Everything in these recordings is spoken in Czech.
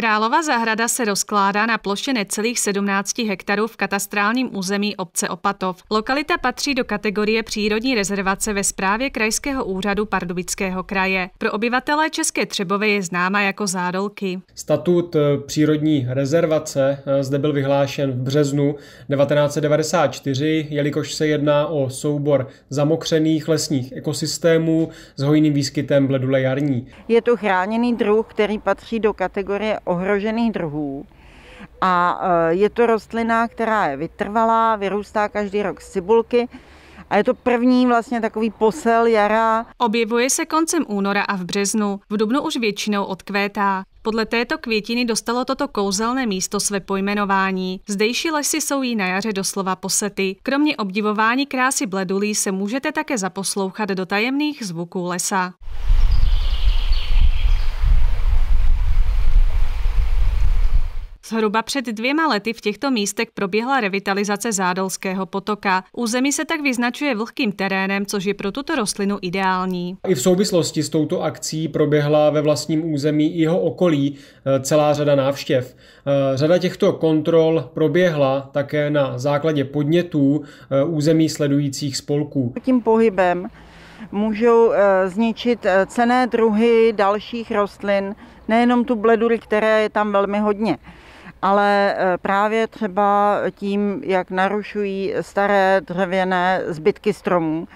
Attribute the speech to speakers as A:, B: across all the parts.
A: Králova zahrada se rozkládá na ploše necelých 17 hektarů v katastrálním území obce Opatov. Lokalita patří do kategorie přírodní rezervace ve správě Krajského úřadu Pardubického kraje. Pro obyvatele České Třebové je známa jako Zádolky.
B: Statut eh, přírodní rezervace eh, zde byl vyhlášen v březnu 1994, jelikož se jedná o soubor zamokřených lesních ekosystémů s hojným výskytem bledule jarní.
C: Je to chráněný druh, který patří do kategorie ohrožených ohrožených druhů. A eh, je to rostlina, která je vytrvalá, vyrůstá každý rok z cibulky a je to první vlastně takový posel jara.
A: Objevuje se koncem února a v březnu, v dubnu už většinou odkvétá. Podle této květiny dostalo toto kouzelné místo své pojmenování. Zdejší lesy jsou jí na jaře doslova posety. Kromě obdivování krásy bledulí se můžete také zaposlouchat do tajemných zvuků lesa. Zhruba před dvěma lety v těchto místech proběhla revitalizace Zádolského potoka. Území se tak vyznačuje vlhkým terénem, což je pro tuto rostlinu ideální.
B: I v souvislosti s touto akcí proběhla ve vlastním území i jeho okolí eh, celá řada návštěv. Eh, řada těchto kontrol proběhla také na základě podnětů eh, území sledujících spolků. Tím pohybem
C: můžou zničit cené druhy dalších rostlin, nejenom tu bledury, které je tam velmi hodně ale eh, právě třeba tím, jak narušují staré dřevěné zbytky stromů,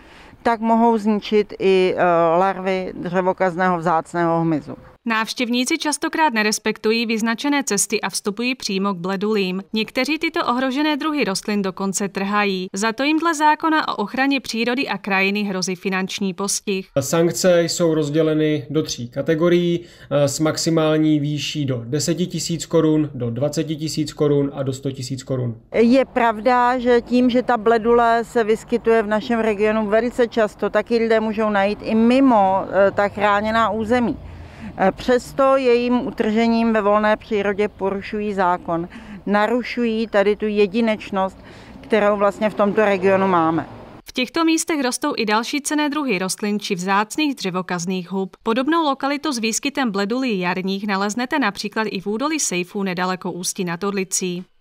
C: tak mohou zničit i eh, larvy dřevokazného vzácného hmyzu.
A: Návštěvníci častokrát nerespektují vyznačené cesty a vstupují přímo k bledulím. Někteří tyto ohrožené druhy rostlin dokonce trhají. Za to jim dle zákona o ochraně přírody a krajiny hrozí finanční postih.
B: Sankce jsou rozděleny do tří kategorií eh, s maximální výší do 10 000 korun, do 20 000 korun a do 100 000 korun.
A: Je
C: pravda, že tím, že ta bledule se vyskytuje v našem regionu velice často, taky lidé můžou najít i mimo eh, ta chráněná území. Eh, přesto jejím utržením ve volné přírodě porušují zákon. Narušují tady tu jedinečnost, kterou vlastně v tomto regionu máme.
A: V těchto místech rostou i další cené druhy rostlin či vzácných dřevokazných hub. Podobnou lokalitu s výskytem bledulí jarních naleznete například i v údolí Sejfů nedaleko Ústí nad Orlicí.